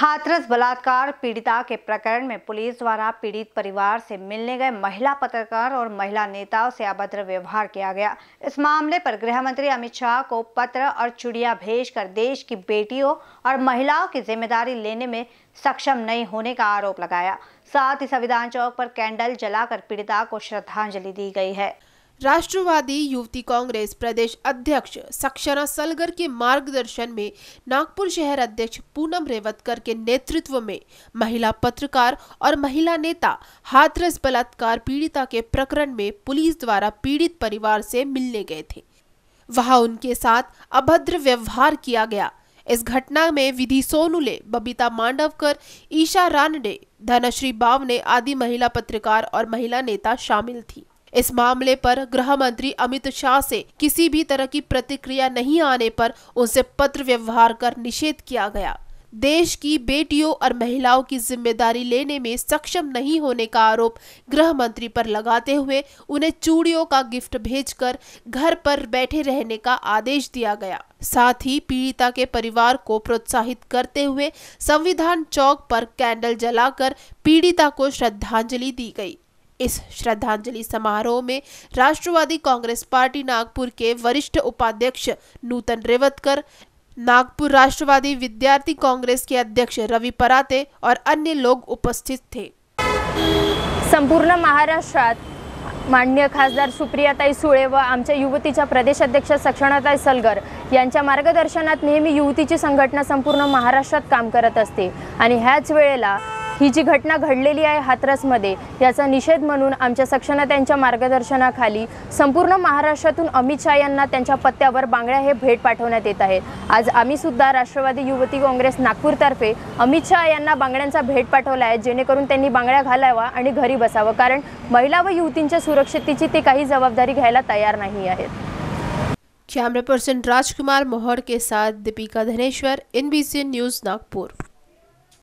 हाथरस बलात्कार पीड़िता के प्रकरण में पुलिस द्वारा पीड़ित परिवार से मिलने गए महिला पत्रकार और महिला नेताओं से अभद्र व्यवहार किया गया इस मामले पर गृह मंत्री अमित शाह को पत्र और चुड़िया कर देश की बेटियों और महिलाओं की जिम्मेदारी लेने में सक्षम नहीं होने का आरोप लगाया साथ ही संविधान चौक पर कैंडल जलाकर पीड़िता को श्रद्धांजलि दी गई है राष्ट्रवादी युवती कांग्रेस प्रदेश अध्यक्ष सक्षरा सलगर के मार्गदर्शन में नागपुर शहर अध्यक्ष पूनम रेवतकर के नेतृत्व में महिला पत्रकार और महिला नेता हाथरस बलात्कार पीड़िता के प्रकरण में पुलिस द्वारा पीड़ित परिवार से मिलने गए थे वहां उनके साथ अभद्र व्यवहार किया गया इस घटना में विधि सोनुले बबीता मांडवकर ईशा रानडे धनश्री बावने आदि महिला पत्रकार और महिला नेता शामिल थी इस मामले पर गृह मंत्री अमित शाह से किसी भी तरह की प्रतिक्रिया नहीं आने पर उनसे पत्र व्यवहार कर निषेध किया गया देश की बेटियों और महिलाओं की जिम्मेदारी लेने में सक्षम नहीं होने का आरोप गृह मंत्री पर लगाते हुए उन्हें चूड़ियों का गिफ्ट भेजकर घर पर बैठे रहने का आदेश दिया गया साथ ही पीड़िता के परिवार को प्रोत्साहित करते हुए संविधान चौक पर कैंडल जलाकर पीड़िता को श्रद्धांजलि दी गई इस श्रद्धांजलि समारोह में राष्ट्रवादी कांग्रेस पार्टी नागपुर के वरिष्ठ उपाध्यक्ष नूतन रेवतकर नागपुर राष्ट्रवादी विद्यार्थी कांग्रेस के अध्यक्ष रवि पराते और अन्य लोग उपस्थित थे संपूर्ण महाराष्ट्रात मान्य खासदार सुप्रियाताई सुळे व आमच्या युवतीच्या प्रदेश सक्षणाताई सलगर यांच्या मार्गदर्शनात नेहमी युवतीची संघटना संपूर्ण महाराष्ट्र काम करत हाच वेला ही जी घटना घडलेली आहे हाथरसमध्ये याचा निषेध म्हणून आमच्या सक्षना त्यांच्या मार्गदर्शनाखाली संपूर्ण महाराष्ट्रातून अमित शहा यांना त्यांच्या पत्त्यावर बांगड्या हे भेट पाठवण्यात येत आहेत आज आम्ही सुद्धा राष्ट्रवादी युवती काँग्रेस नागपूरतर्फे अमित शहा यांना बांगड्यांचा भेट पाठवला आहे जेणेकरून त्यांनी बांगड्या घालावा आणि घरी बसावं कारण महिला व युवतींच्या सुरक्षेची ते काही जबाबदारी घ्यायला तयार नाही आहेत कैमरा पर्सन राजकुमार मोहर के साथ दीपिका धनेश्वर सी न्यूज़ नागपूर